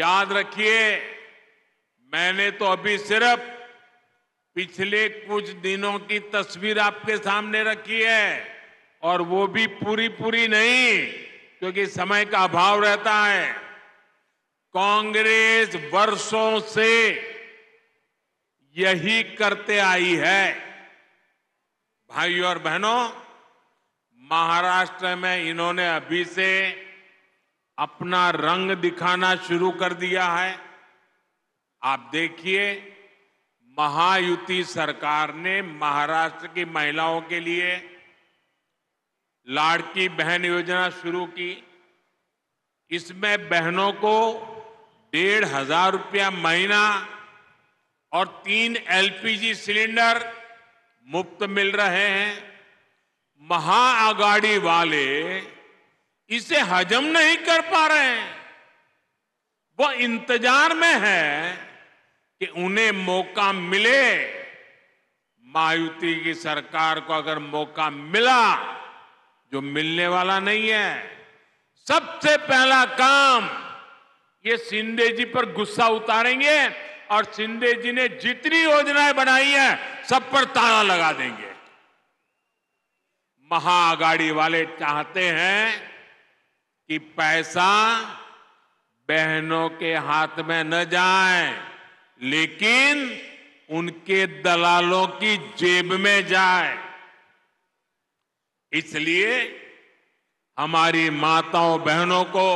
याद रखिए मैंने तो अभी सिर्फ पिछले कुछ दिनों की तस्वीर आपके सामने रखी है और वो भी पूरी पूरी नहीं क्योंकि समय का अभाव रहता है कांग्रेस वर्षों से यही करते आई है भाइयों और बहनों महाराष्ट्र में इन्होंने अभी से अपना रंग दिखाना शुरू कर दिया है आप देखिए महायुति सरकार ने महाराष्ट्र की महिलाओं के लिए लाड़की बहन योजना शुरू की इसमें बहनों को डेढ़ हजार रुपया महीना और तीन एलपीजी सिलेंडर मुफ्त मिल रहे हैं महाअगाड़ी वाले इसे हजम नहीं कर पा रहे हैं वो इंतजार में है कि उन्हें मौका मिले मायुति की सरकार को अगर मौका मिला जो मिलने वाला नहीं है सबसे पहला काम ये सिंधे जी पर गुस्सा उतारेंगे और सिंधे जी ने जितनी योजनाएं बनाई है सब पर ताला लगा देंगे महाअगाड़ी वाले चाहते हैं कि पैसा बहनों के हाथ में न जाए लेकिन उनके दलालों की जेब में जाए इसलिए हमारी माताओं बहनों को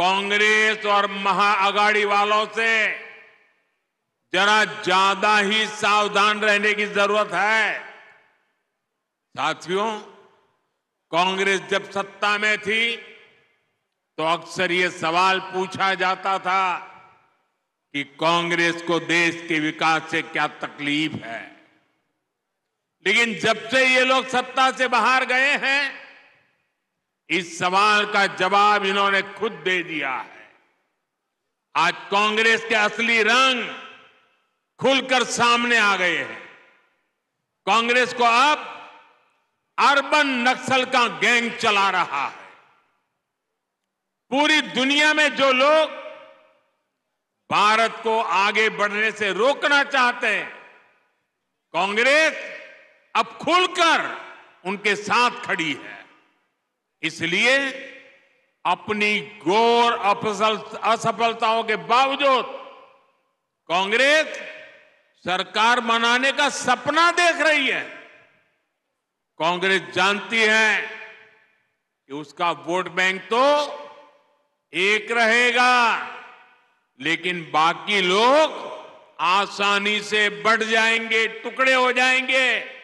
कांग्रेस और महाअगाड़ी वालों से जरा ज्यादा ही सावधान रहने की जरूरत है साथियों कांग्रेस जब सत्ता में थी तो अक्सर ये सवाल पूछा जाता था कि कांग्रेस को देश के विकास से क्या तकलीफ है लेकिन जब से ये लोग सत्ता से बाहर गए हैं इस सवाल का जवाब इन्होंने खुद दे दिया है आज कांग्रेस के असली रंग खुलकर सामने आ गए हैं कांग्रेस को अब अर्बन नक्सल का गैंग चला रहा है पूरी दुनिया में जो लोग भारत को आगे बढ़ने से रोकना चाहते हैं कांग्रेस अब खुलकर उनके साथ खड़ी है इसलिए अपनी घोर असफलताओं के बावजूद कांग्रेस सरकार बनाने का सपना देख रही है कांग्रेस जानती है कि उसका वोट बैंक तो एक रहेगा लेकिन बाकी लोग आसानी से बढ़ जाएंगे टुकड़े हो जाएंगे